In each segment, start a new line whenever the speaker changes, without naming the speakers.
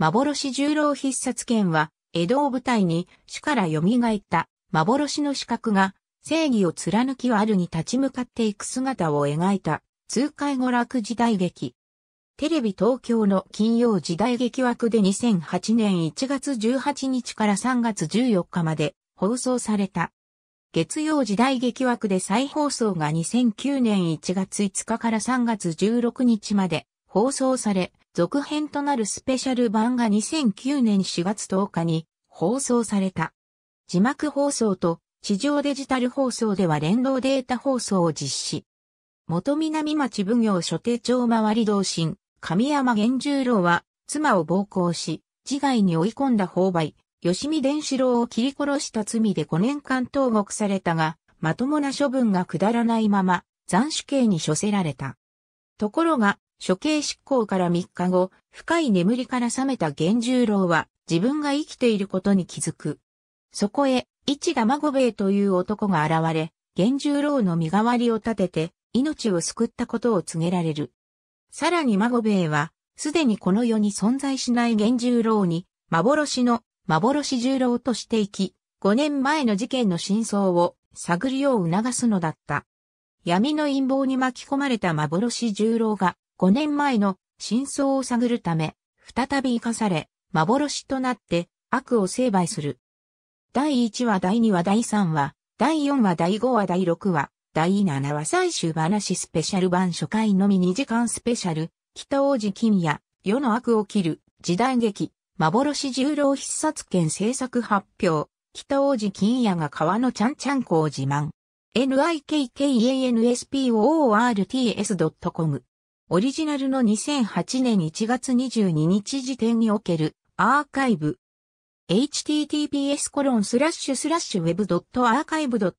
幻十郎必殺剣は、江戸を舞台に死から蘇った幻の資格が正義を貫きあるに立ち向かっていく姿を描いた痛快娯楽時代劇。テレビ東京の金曜時代劇枠で2008年1月18日から3月14日まで放送された。月曜時代劇枠で再放送が2009年1月5日から3月16日まで放送され、続編となるスペシャル版が2009年4月10日に放送された。字幕放送と地上デジタル放送では連動データ放送を実施。元南町奉行所定庁周り同心、神山源十郎は、妻を暴行し、自害に追い込んだ放売、吉見伝四郎を切り殺した罪で5年間投獄されたが、まともな処分が下らないまま、斬首刑に処せられた。ところが、処刑執行から3日後、深い眠りから覚めた源十郎は自分が生きていることに気づく。そこへ、市田孫兵衛という男が現れ、源十郎の身代わりを立てて、命を救ったことを告げられる。さらに孫兵衛は、すでにこの世に存在しない源十郎に、幻の幻十郎としていき、5年前の事件の真相を探るよう促すのだった。闇の陰謀に巻き込まれた幻十郎が5年前の真相を探るため、再び生かされ、幻となって悪を成敗する。第1話第2話第3話、第4話第5話第6話、第7話最終話スペシャル版初回のみ2時間スペシャル、北王子金也、世の悪を切る、時代劇、幻十郎必殺剣制作発表、北王子金也が川のちゃんちゃんこを自慢。nikkananspoorts.com オリジナルの2008年1月22日時点におけるアーカイブ。https コロンスラッシュスラッシュウェブド web.archive.org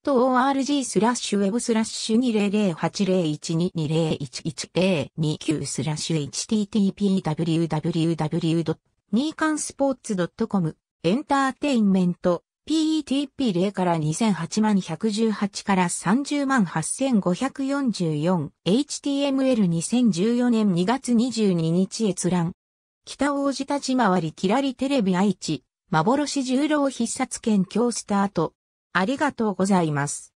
スラッシュウェブスラッシュ20080122011029スラッシュ http w w w n i k a n s p o c o m エンターテインメント PETP 0から2008万118から30万 8544HTML2014 年2月22日閲覧。北王子立ち回りキラリテレビ愛知、幻十郎必殺剣今日スタート。ありがとうございます。